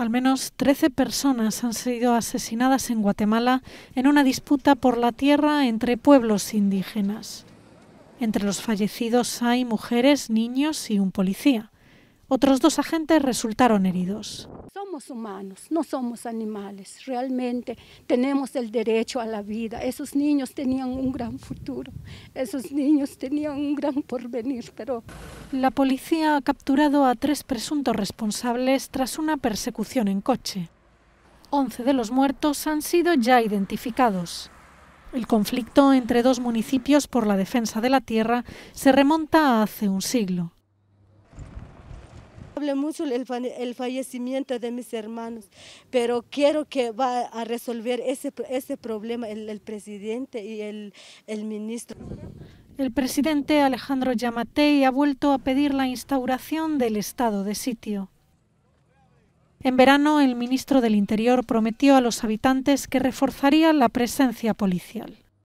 Al menos 13 personas han sido asesinadas en Guatemala en una disputa por la tierra entre pueblos indígenas. Entre los fallecidos hay mujeres, niños y un policía. Otros dos agentes resultaron heridos. Somos humanos, no somos animales. Realmente tenemos el derecho a la vida. Esos niños tenían un gran futuro. Esos niños tenían un gran porvenir, pero la policía ha capturado a tres presuntos responsables tras una persecución en coche. Once de los muertos han sido ya identificados. El conflicto entre dos municipios por la defensa de la tierra se remonta a hace un siglo. Hable mucho el, fallecimiento de mis hermanos, pero quiero que va a resolver ese, ese problema el, el presidente y el, el ministro. El presidente Alejandro Yamatei ha vuelto a pedir la instauración del estado de sitio. En verano, el ministro del Interior prometió a los habitantes que reforzaría la presencia policial.